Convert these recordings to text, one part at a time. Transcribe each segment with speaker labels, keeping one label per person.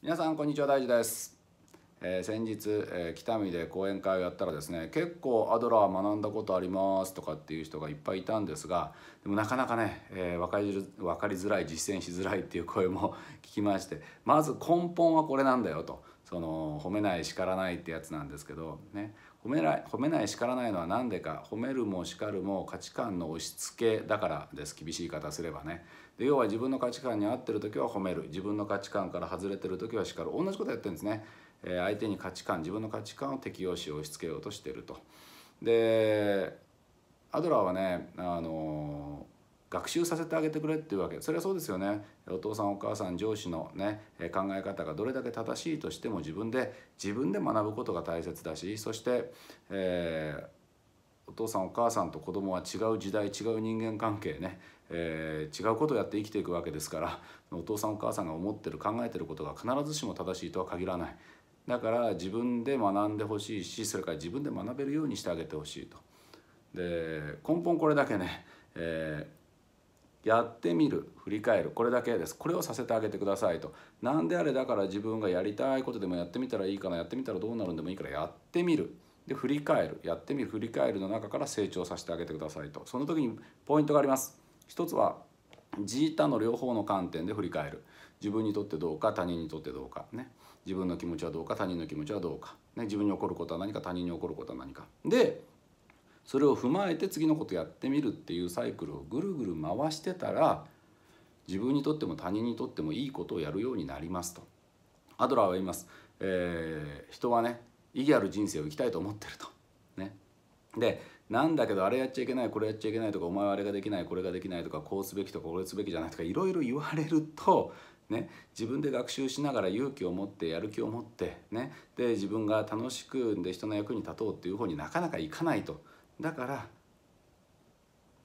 Speaker 1: 皆さんこんにちは大地です、えー、先日、えー、北見で講演会をやったらですね結構アドラー学んだことありますとかっていう人がいっぱいいたんですがでもなかなかね、えー、分かり分かりづらい実践しづらいっていう声も 聞きましてまず根本はこれなんだよとその褒めない叱らないってやつなんですけど、ね、褒めない褒めない叱らないのは何でか褒めるも叱るも価値観の押し付けだからです厳しい言い方すればねで要は自分の価値観に合ってる時は褒める自分の価値観から外れてる時は叱る同じことやってるんですね、えー、相手に価値観自分の価値観を適用し押し付けようとしてるとでアドラーはねあのー学習させてあげてくれっていうわけそれはそうですよねお父さんお母さん上司のね考え方がどれだけ正しいとしても自分で自分で学ぶことが大切だしそして、えー、お父さんお母さんと子供は違う時代違う人間関係ね、えー、違うことをやって生きていくわけですからお父さんお母さんが思ってる考えてることが必ずしも正しいとは限らないだから自分で学んでほしいしそれから自分で学べるようにしてあげてほしいと。で根本これだけね、えーやってみる振り返るこれだけですこれをさせてあげてくださいと何であれだから自分がやりたいことでもやってみたらいいかなやってみたらどうなるんでもいいからやってみるで振り返るやってみる振り返るの中から成長させてあげてくださいとその時にポイントがあります一つはジータの両方の観点で振り返る自分にとってどうか他人にとってどうかね自分の気持ちはどうか他人の気持ちはどうか、ね、自分に起こることは何か他人に起こることは何かでそれを踏まえて次のことやってみるっていうサイクルをぐるぐる回してたら自分にとっても他人にとってもいいことをやるようになりますとアドラーは言います、えー、人はね意義ある人生を生きたいと思ってるとねでなんだけどあれやっちゃいけないこれやっちゃいけないとかお前はあれができないこれができないとかこうすべきとかこれすべきじゃないとかいろいろ言われるとね、自分で学習しながら勇気を持ってやる気を持って、ね、で自分が楽しくで人の役に立とうっていう方になかなかいかないとだから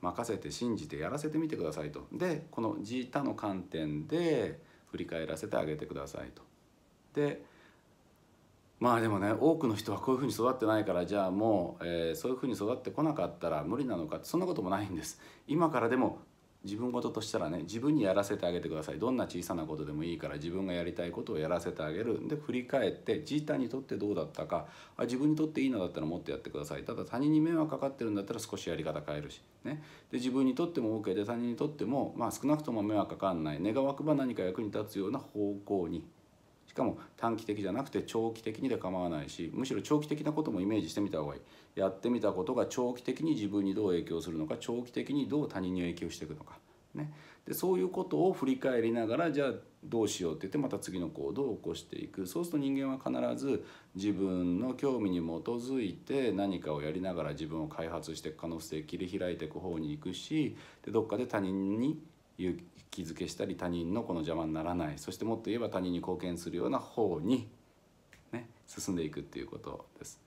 Speaker 1: 任せて信じてやらせてみてくださいとでこのジータの観点で振り返らせてあげてくださいと。でまあでもね多くの人はこういうふうに育ってないからじゃあもう、えー、そういうふうに育ってこなかったら無理なのかそんなこともないんです。今からでも自分事としたらね自分にやらせてあげてくださいどんな小さなことでもいいから自分がやりたいことをやらせてあげるで振り返って自他にとってどうだったかあ自分にとっていいのだったらもっとやってくださいただ他人に迷惑かかってるんだったら少しやり方変えるしねで自分にとっても OK で他人にとってもまあ少なくとも迷惑かかんない願わくば何か役に立つような方向にしかも短期的じゃなくて長期的にで構わないしむしろ長期的なこともイメージしてみた方がいいやってみたことが長期的に自分にどう影響するのか長期的にどう他人に影響していくのか、ね、でそういうことを振り返りながらじゃあどうしようって言ってまた次の行動を起こしていくそうすると人間は必ず自分の興味に基づいて何かをやりながら自分を開発していく可能性切り開いていく方に行くしでどっかで他人に勇気づけしたり他人のこの邪魔にならないそしてもっと言えば他人に貢献するような方に、ね、進んでいくっていうことです。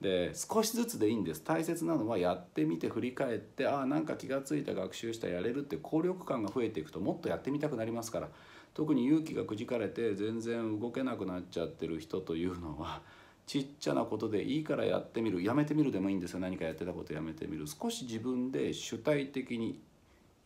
Speaker 1: で少しずつでいいんです大切なのはやってみて振り返ってああなんか気が付いた学習したやれるって効力感が増えていくともっとやってみたくなりますから特に勇気がくじかれて全然動けなくなっちゃってる人というのはちっちゃなことでいいからやってみるやめてみるでもいいんですよ何かやってたことやめてみる少し自分で主体的に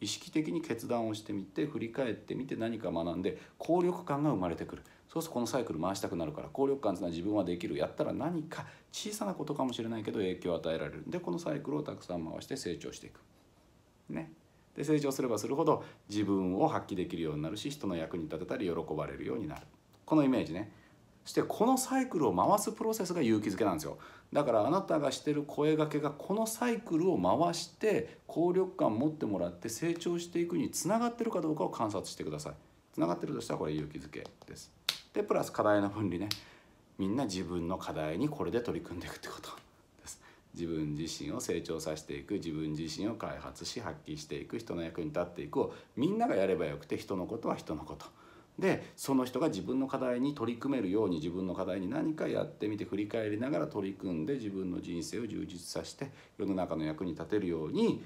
Speaker 1: 意識的に決断をしてみて振り返ってみて何か学んで効力感が生まれてくるそうするとこのサイクル回したくなるから効力感というのは自分はできるやったら何か小さなことかもしれないけど影響を与えられるでこのサイクルをたくさん回して成長していく。ね、で成長すればするほど自分を発揮できるようになるし人の役に立てたり喜ばれるようになるこのイメージねしてこのサイクルを回すプロセスが勇気づけなんですよだからあなたがしてる声がけがこのサイクルを回して効力感持ってもらって成長していくにつながってるかどうかを観察してくださいつながってるとしたらこれ勇気づけですでプラス課題の分離ねみんな自分の課題にこれで取り組んでいくってことです自分自身を成長させていく自分自身を開発し発揮していく人の役に立っていくをみんながやればよくて人のことは人のことでその人が自分の課題に取り組めるように自分の課題に何かやってみて振り返りながら取り組んで自分の人生を充実させて世の中の役に立てるように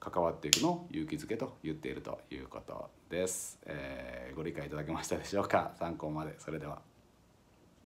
Speaker 1: 関わっていくのを勇気づけと言っているということです、えー、ご理解いただけましたでしょうか参考までそれでは